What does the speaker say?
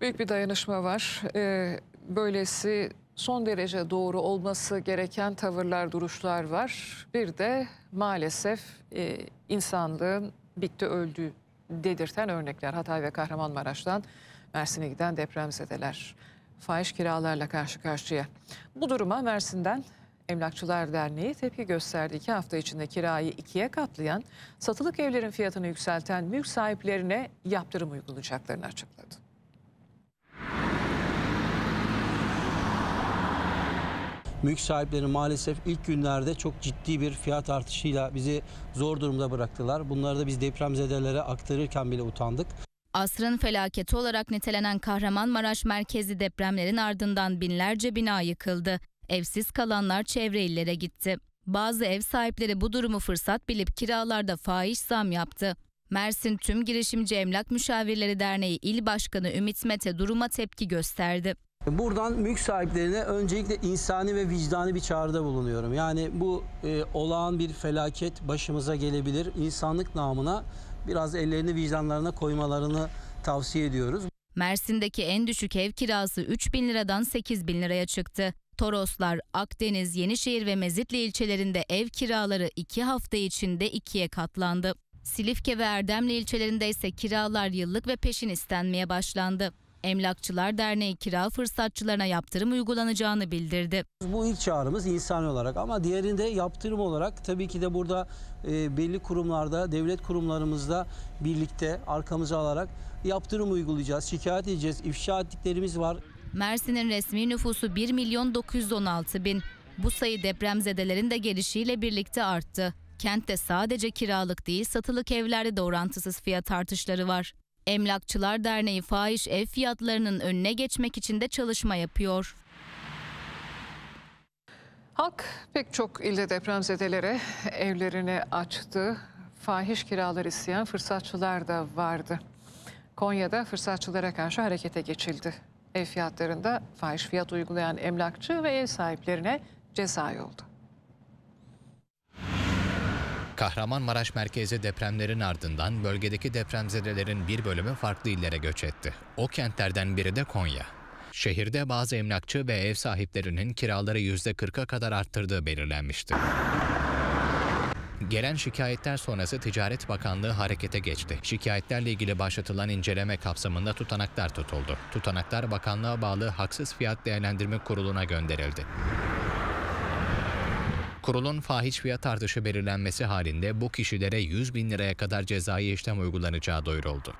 Büyük bir dayanışma var. Ee, böylesi son derece doğru olması gereken tavırlar, duruşlar var. Bir de maalesef e, insanlığın bitti öldü dedirten örnekler. Hatay ve Kahramanmaraş'tan Mersin'e giden depremzedeler. Fahiş kiralarla karşı karşıya. Bu duruma Mersin'den Emlakçılar Derneği tepki gösterdi. İki hafta içinde kirayı ikiye katlayan, satılık evlerin fiyatını yükselten mülk sahiplerine yaptırım uygulayacaklarını açıkladı. mülk sahipleri maalesef ilk günlerde çok ciddi bir fiyat artışıyla bizi zor durumda bıraktılar. Bunları da biz depremzedelere aktarırken bile utandık. Asrın felaketi olarak nitelenen Kahramanmaraş merkezi depremlerin ardından binlerce bina yıkıldı. Evsiz kalanlar çevre illere gitti. Bazı ev sahipleri bu durumu fırsat bilip kiralarda faiz zam yaptı. Mersin Tüm Girişimci Emlak Müşavirleri Derneği İl Başkanı Ümit Mete duruma tepki gösterdi. Buradan mülk sahiplerine öncelikle insani ve vicdani bir çağrıda bulunuyorum. Yani bu e, olağan bir felaket başımıza gelebilir. İnsanlık namına biraz ellerini vicdanlarına koymalarını tavsiye ediyoruz. Mersin'deki en düşük ev kirası 3 bin liradan 8 bin liraya çıktı. Toroslar, Akdeniz, Yenişehir ve Mezitli ilçelerinde ev kiraları 2 hafta içinde ikiye katlandı. Silifke ve Erdemli ilçelerinde ise kiralar yıllık ve peşin istenmeye başlandı. Emlakçılar Derneği kira fırsatçılarına yaptırım uygulanacağını bildirdi. Bu ilk çağrımız insani olarak ama diğerinde yaptırım olarak tabii ki de burada e, belli kurumlarda, devlet kurumlarımızda birlikte arkamıza alarak yaptırım uygulayacağız, şikayet edeceğiz, ifşa ettiklerimiz var. Mersin'in resmi nüfusu 1 milyon 916 bin. Bu sayı depremzedelerin de gelişiyle birlikte arttı. Kentte sadece kiralık değil satılık evlerde de orantısız fiyat artışları var. Emlakçılar Derneği faiz ev fiyatlarının önüne geçmek için de çalışma yapıyor. Halk pek çok ilde depremzedelere evlerini açtı. Fahiş kiralar isteyen fırsatçılar da vardı. Konya'da fırsatçılara karşı harekete geçildi. Ev fiyatlarında fahiş fiyat uygulayan emlakçı ve ev sahiplerine ceza yoldu. Kahramanmaraş merkezi depremlerin ardından bölgedeki depremzedelerin bir bölümü farklı illere göç etti. O kentlerden biri de Konya. Şehirde bazı emlakçı ve ev sahiplerinin kiraları %40'a kadar arttırdığı belirlenmişti. Gelen şikayetler sonrası Ticaret Bakanlığı harekete geçti. Şikayetlerle ilgili başlatılan inceleme kapsamında tutanaklar tutuldu. Tutanaklar bakanlığa bağlı Haksız Fiyat Değerlendirme Kurulu'na gönderildi. Kurulun fahiş fiyat artışı belirlenmesi halinde bu kişilere 100 bin liraya kadar cezai işlem uygulanacağı duyuruldu.